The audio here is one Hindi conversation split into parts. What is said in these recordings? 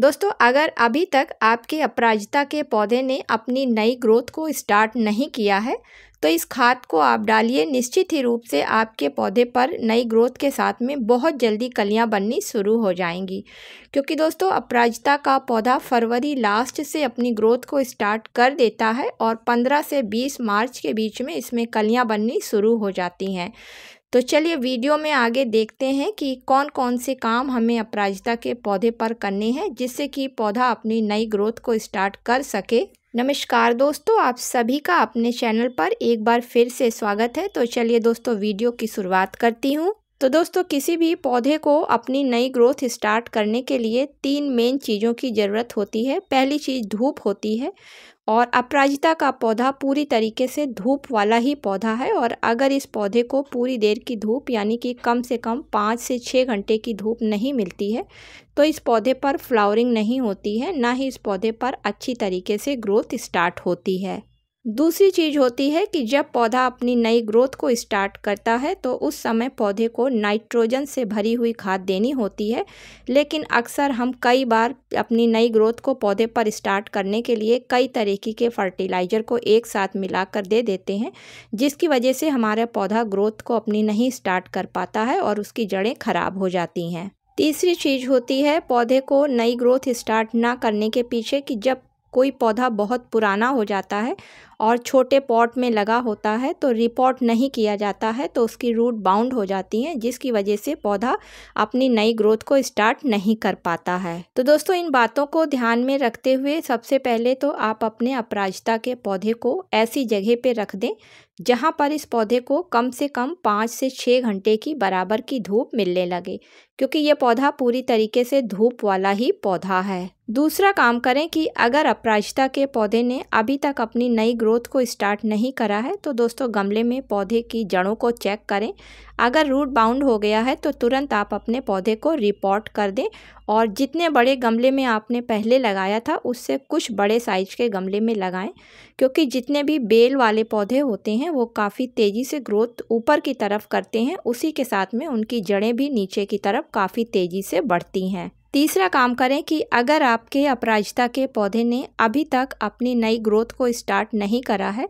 दोस्तों अगर अभी तक आपके अपराजिता के पौधे ने अपनी नई ग्रोथ को स्टार्ट नहीं किया है तो इस खाद को आप डालिए निश्चित ही रूप से आपके पौधे पर नई ग्रोथ के साथ में बहुत जल्दी कलियां बननी शुरू हो जाएंगी क्योंकि दोस्तों अपराजिता का पौधा फरवरी लास्ट से अपनी ग्रोथ को स्टार्ट कर देता है और 15 से 20 मार्च के बीच में इसमें कलियां बननी शुरू हो जाती हैं तो चलिए वीडियो में आगे देखते हैं कि कौन कौन से काम हमें अपराजिता के पौधे पर करने हैं जिससे कि पौधा अपनी नई ग्रोथ को स्टार्ट कर सके नमस्कार दोस्तों आप सभी का अपने चैनल पर एक बार फिर से स्वागत है तो चलिए दोस्तों वीडियो की शुरुआत करती हूँ तो दोस्तों किसी भी पौधे को अपनी नई ग्रोथ स्टार्ट करने के लिए तीन मेन चीज़ों की ज़रूरत होती है पहली चीज़ धूप होती है और अपराजिता का पौधा पूरी तरीके से धूप वाला ही पौधा है और अगर इस पौधे को पूरी देर की धूप यानी कि कम से कम पाँच से छः घंटे की धूप नहीं मिलती है तो इस पौधे पर फ्लावरिंग नहीं होती है ना ही इस पौधे पर अच्छी तरीके से ग्रोथ स्टार्ट होती है दूसरी चीज़ होती है कि जब पौधा अपनी नई ग्रोथ को स्टार्ट करता है तो उस समय पौधे को नाइट्रोजन से भरी हुई खाद देनी होती है लेकिन अक्सर हम कई बार अपनी नई ग्रोथ को पौधे पर स्टार्ट करने के लिए कई तरीके के फर्टिलाइज़र को एक साथ मिलाकर दे देते हैं जिसकी वजह से हमारा पौधा ग्रोथ को अपनी नहीं स्टार्ट कर पाता है और उसकी जड़ें ख़राब हो जाती हैं तीसरी चीज़ होती है पौधे को नई ग्रोथ स्टार्ट ना करने के पीछे कि जब कोई पौधा बहुत पुराना हो जाता है और छोटे पॉट में लगा होता है तो रिपोर्ट नहीं किया जाता है तो उसकी रूट बाउंड हो जाती हैं जिसकी वजह से पौधा अपनी नई ग्रोथ को स्टार्ट नहीं कर पाता है तो दोस्तों इन बातों को ध्यान में रखते हुए सबसे पहले तो आप अपने अपराजिता के पौधे को ऐसी जगह पर रख दें जहाँ पर इस पौधे को कम से कम पाँच से छः घंटे की बराबर की धूप मिलने लगे क्योंकि ये पौधा पूरी तरीके से धूप वाला ही पौधा है दूसरा काम करें कि अगर अपराजिता के पौधे ने अभी तक अपनी नई ग्रोथ को स्टार्ट नहीं करा है तो दोस्तों गमले में पौधे की जड़ों को चेक करें अगर रूट बाउंड हो गया है तो तुरंत आप अपने पौधे को रिपोर्ट कर दें और जितने बड़े गमले में आपने पहले लगाया था उससे कुछ बड़े साइज के गमले में लगाएं क्योंकि जितने भी बेल वाले पौधे होते हैं वो काफ़ी तेज़ी से ग्रोथ ऊपर की तरफ करते हैं उसी के साथ में उनकी जड़ें भी नीचे की तरफ काफ़ी तेज़ी से बढ़ती हैं तीसरा काम करें कि अगर आपके अपराजिता के पौधे ने अभी तक अपनी नई ग्रोथ को स्टार्ट नहीं करा है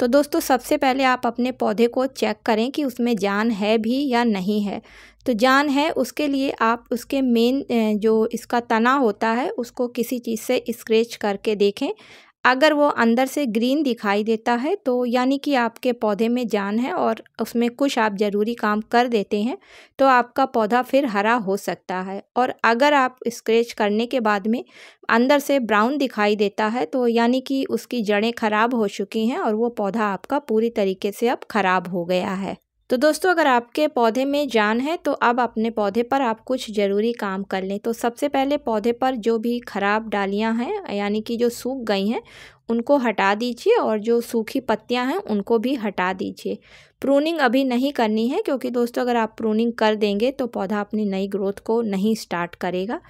तो दोस्तों सबसे पहले आप अपने पौधे को चेक करें कि उसमें जान है भी या नहीं है तो जान है उसके लिए आप उसके मेन जो इसका तना होता है उसको किसी चीज़ से स्क्रेच करके देखें अगर वो अंदर से ग्रीन दिखाई देता है तो यानी कि आपके पौधे में जान है और उसमें कुछ आप ज़रूरी काम कर देते हैं तो आपका पौधा फिर हरा हो सकता है और अगर आप स्क्रेच करने के बाद में अंदर से ब्राउन दिखाई देता है तो यानी कि उसकी जड़ें खराब हो चुकी हैं और वो पौधा आपका पूरी तरीके से अब ख़राब हो गया है तो दोस्तों अगर आपके पौधे में जान है तो अब अपने पौधे पर आप कुछ ज़रूरी काम कर लें तो सबसे पहले पौधे पर जो भी ख़राब डालियां हैं यानी कि जो सूख गई हैं उनको हटा दीजिए और जो सूखी पत्तियां हैं उनको भी हटा दीजिए प्रूनिंग अभी नहीं करनी है क्योंकि दोस्तों अगर आप प्रूनिंग कर देंगे तो पौधा अपनी नई ग्रोथ को नहीं स्टार्ट करेगा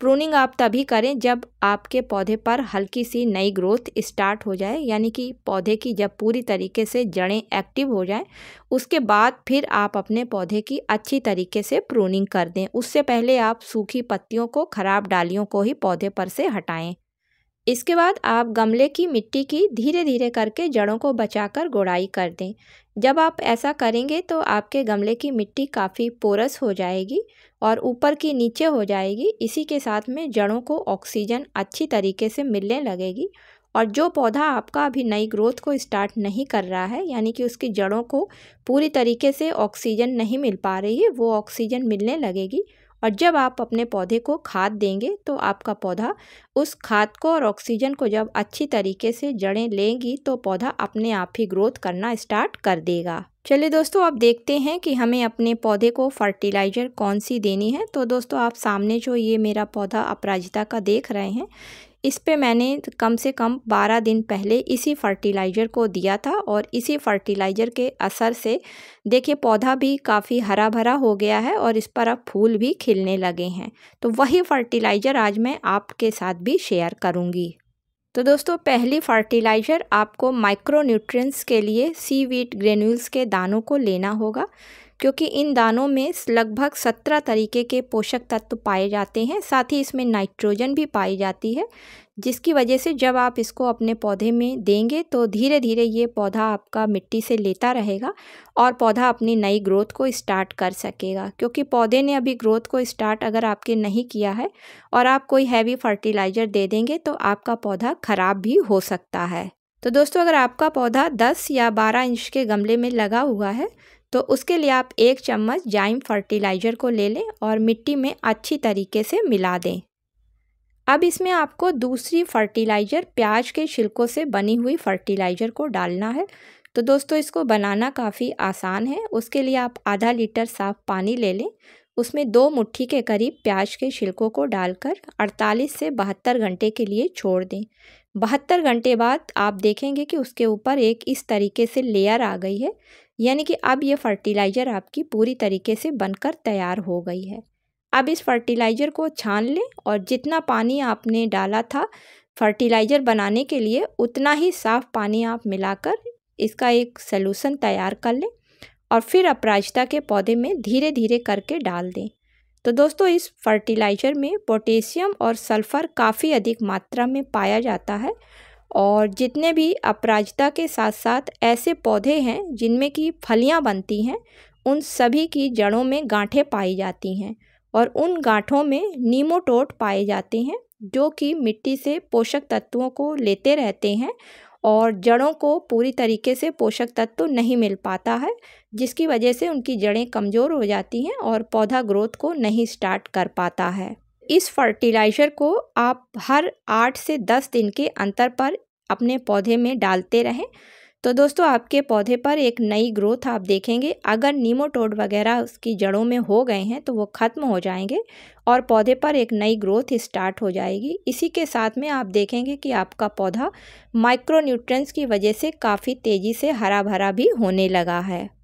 प्रूनिंग आप तभी करें जब आपके पौधे पर हल्की सी नई ग्रोथ स्टार्ट हो जाए यानी कि पौधे की जब पूरी तरीके से जड़ें एक्टिव हो जाएं उसके बाद फिर आप अपने पौधे की अच्छी तरीके से प्रूनिंग कर दें उससे पहले आप सूखी पत्तियों को ख़राब डालियों को ही पौधे पर से हटाएं इसके बाद आप गमले की मिट्टी की धीरे धीरे करके जड़ों को बचाकर गोड़ाई कर दें जब आप ऐसा करेंगे तो आपके गमले की मिट्टी काफ़ी पोरस हो जाएगी और ऊपर की नीचे हो जाएगी इसी के साथ में जड़ों को ऑक्सीजन अच्छी तरीके से मिलने लगेगी और जो पौधा आपका अभी नई ग्रोथ को स्टार्ट नहीं कर रहा है यानी कि उसकी जड़ों को पूरी तरीके से ऑक्सीजन नहीं मिल पा रही है वो ऑक्सीजन मिलने लगेगी और जब आप अपने पौधे को खाद देंगे तो आपका पौधा उस खाद को और ऑक्सीजन को जब अच्छी तरीके से जड़ें लेंगी तो पौधा अपने आप ही ग्रोथ करना स्टार्ट कर देगा चलिए दोस्तों आप देखते हैं कि हमें अपने पौधे को फर्टिलाइज़र कौन सी देनी है तो दोस्तों आप सामने जो ये मेरा पौधा अपराजिता का देख रहे हैं इस पे मैंने कम से कम 12 दिन पहले इसी फर्टिलाइज़र को दिया था और इसी फर्टिलाइज़र के असर से देखिए पौधा भी काफ़ी हरा भरा हो गया है और इस पर अब फूल भी खिलने लगे हैं तो वही फर्टिलाइज़र आज मैं आपके साथ भी शेयर करूँगी तो दोस्तों पहली फर्टिलाइज़र आपको माइक्रो के लिए सी वीट ग्रेन्यूल्स के दानों को लेना होगा क्योंकि इन दानों में लगभग सत्रह तरीके के पोषक तत्व पाए जाते हैं साथ ही इसमें नाइट्रोजन भी पाई जाती है जिसकी वजह से जब आप इसको अपने पौधे में देंगे तो धीरे धीरे ये पौधा आपका मिट्टी से लेता रहेगा और पौधा अपनी नई ग्रोथ को स्टार्ट कर सकेगा क्योंकि पौधे ने अभी ग्रोथ को स्टार्ट अगर आपके नहीं किया है और आप कोई हैवी फर्टिलाइज़र दे देंगे तो आपका पौधा ख़राब भी हो सकता है तो दोस्तों अगर आपका पौधा 10 या 12 इंच के गमले में लगा हुआ है तो उसके लिए आप एक चम्मच जाइम फर्टिलाइज़र को ले लें और मिट्टी में अच्छी तरीके से मिला दें अब इसमें आपको दूसरी फर्टिलाइज़र प्याज के छिलकों से बनी हुई फर्टिलाइज़र को डालना है तो दोस्तों इसको बनाना काफ़ी आसान है उसके लिए आप आधा लीटर साफ़ पानी ले लें उसमें दो मुट्ठी के करीब प्याज के छिलकों को डालकर 48 से बहत्तर घंटे के लिए छोड़ दें बहत्तर घंटे बाद आप देखेंगे कि उसके ऊपर एक इस तरीके से लेयर आ गई है यानी कि अब ये फर्टिलाइज़र आपकी पूरी तरीके से बनकर तैयार हो गई है अब इस फर्टिलाइज़र को छान लें और जितना पानी आपने डाला था फर्टिलाइज़र बनाने के लिए उतना ही साफ़ पानी आप मिलाकर इसका एक सलूशन तैयार कर लें और फिर अपराजिता के पौधे में धीरे धीरे करके डाल दें तो दोस्तों इस फर्टिलाइज़र में पोटेशियम और सल्फ़र काफ़ी अधिक मात्रा में पाया जाता है और जितने भी अपराजिता के साथ साथ ऐसे पौधे हैं जिनमें की फलियां बनती हैं उन सभी की जड़ों में गांठें पाई जाती हैं और उन गांठों में नीमोटोट पाए जाते हैं जो कि मिट्टी से पोषक तत्वों को लेते रहते हैं और जड़ों को पूरी तरीके से पोषक तत्व नहीं मिल पाता है जिसकी वजह से उनकी जड़ें कमज़ोर हो जाती हैं और पौधा ग्रोथ को नहीं स्टार्ट कर पाता है इस फर्टिलाइज़र को आप हर आठ से दस दिन के अंतर पर अपने पौधे में डालते रहें तो दोस्तों आपके पौधे पर एक नई ग्रोथ आप देखेंगे अगर नीमोटोड वगैरह उसकी जड़ों में हो गए हैं तो वो ख़त्म हो जाएंगे और पौधे पर एक नई ग्रोथ स्टार्ट हो जाएगी इसी के साथ में आप देखेंगे कि आपका पौधा माइक्रो की वजह से काफ़ी तेज़ी से हरा भरा भी होने लगा है